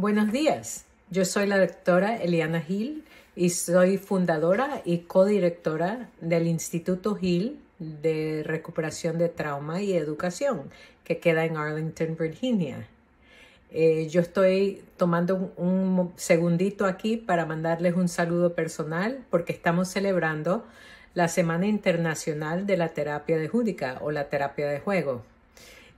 Buenos días. Yo soy la doctora Eliana Hill y soy fundadora y codirectora del Instituto Hill de Recuperación de Trauma y Educación, que queda en Arlington, Virginia. Eh, yo estoy tomando un, un segundito aquí para mandarles un saludo personal porque estamos celebrando la Semana Internacional de la Terapia de Júdica o la Terapia de Juego.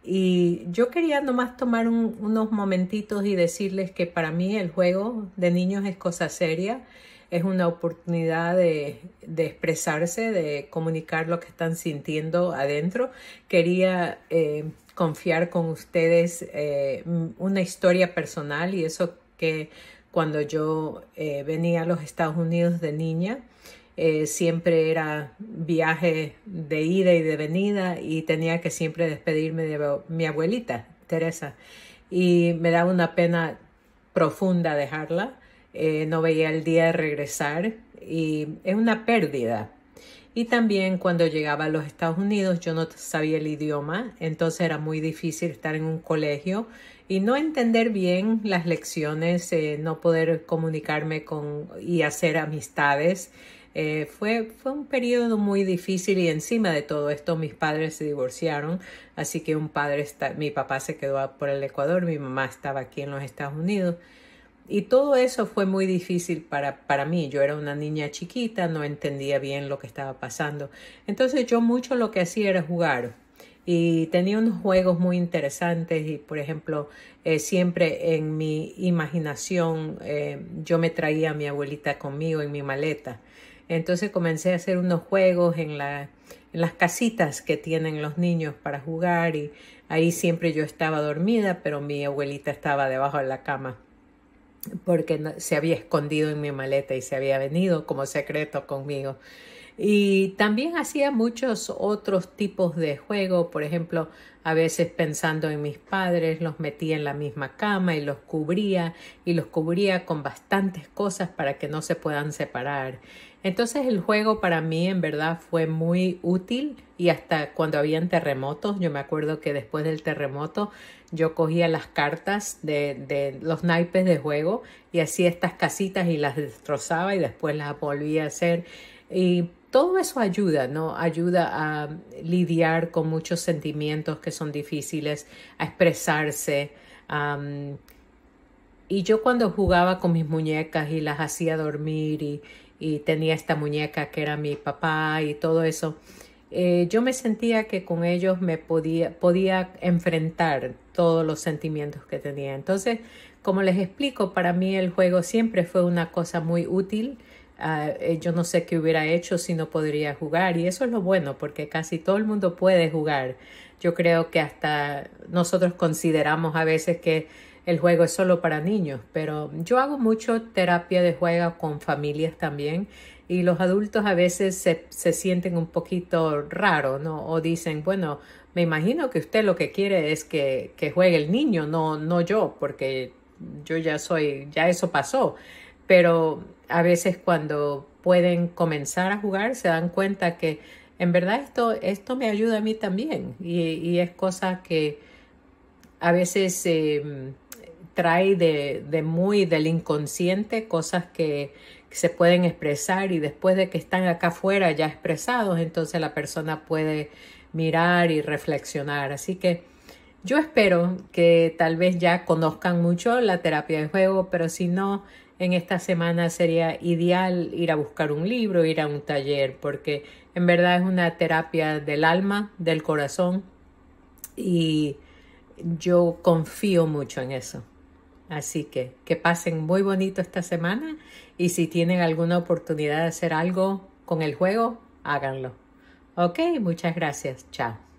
Y yo quería nomás tomar unos momentitos y decirles que para mí el juego de niños es cosa seria, es una oportunidad de, expresarse, de comunicar lo que están sintiendo adentro. Quería eh, confiar con ustedes eh, una historia personal y eso que cuando yo eh, venía a los Estados Unidos de niña, eh, siempre era viaje de ida y de venida y tenía que siempre despedirme de mi abuelita, Teresa. Y me daba una pena profunda dejarla. Eh, no veía el día de regresar y es una pérdida. Y también cuando llegaba a los Estados Unidos yo no sabía el idioma, entonces era muy difícil estar en un colegio y no entender bien las lecciones, eh, no poder comunicarme con y hacer amistades. Eh, fue, fue un periodo muy difícil y encima de todo esto mis padres se divorciaron, así que un padre está, mi papá se quedó por el Ecuador, mi mamá estaba aquí en los Estados Unidos. Y todo eso fue muy difícil para, para mí. Yo era una niña chiquita, no entendía bien lo que estaba pasando. Entonces yo mucho lo que hacía era jugar. Y tenía unos juegos muy interesantes y, por ejemplo, eh, siempre en mi imaginación eh, yo me traía a mi abuelita conmigo en mi maleta. Entonces comencé a hacer unos juegos en, la, en las casitas que tienen los niños para jugar y ahí siempre yo estaba dormida, pero mi abuelita estaba debajo de la cama porque se había escondido en mi maleta y se había venido como secreto conmigo. Y también hacía muchos otros tipos de juego, por ejemplo, a veces pensando en mis padres, los metía en la misma cama y los cubría y los cubría con bastantes cosas para que no se puedan separar. Entonces el juego para mí en verdad fue muy útil y hasta cuando habían terremotos, yo me acuerdo que después del terremoto yo cogía las cartas de, de los naipes de juego y hacía estas casitas y las destrozaba y después las volvía a hacer. Y todo eso ayuda, ¿no? Ayuda a lidiar con muchos sentimientos que son difíciles, a expresarse. y yo cuando jugaba con mis muñecas y las hacía dormir y, tenía esta muñeca que era mi papá y todo eso, eh, yo me sentía que con ellos me podía, podía enfrentar todos los sentimientos que tenía. Entonces, como les explico, para mí el juego siempre fue una cosa muy útil Ah, eh, yo no sé qué hubiera hecho si no podría jugar y eso es lo bueno porque casi todo el mundo puede jugar. Yo creo que hasta nosotros consideramos a veces que el juego es solo para niños, pero yo hago mucho terapia de juego con familias también y los adultos a veces se, se sienten un poquito raro, ¿no? O dicen, bueno, me imagino que usted lo que quiere es que, que juegue el niño, no, no yo, porque yo ya soy, ya eso pasó pero a veces cuando pueden comenzar a jugar se dan cuenta que en verdad esto, esto me ayuda a mí también y, es cosa que a veces em, trae de, muy del inconsciente cosas que, que, se pueden expresar y después de que están acá afuera ya expresados, entonces la persona puede mirar y reflexionar. Así que yo espero que tal vez ya conozcan mucho la terapia de juego, pero si no, en esta semana sería ideal ir a buscar un libro, ir a un taller, porque en verdad es una terapia del alma, del corazón, y yo confío mucho en eso. Así que que pasen muy bonito esta semana y si tienen alguna oportunidad de hacer algo con el juego, háganlo. Ok, muchas gracias. Chao.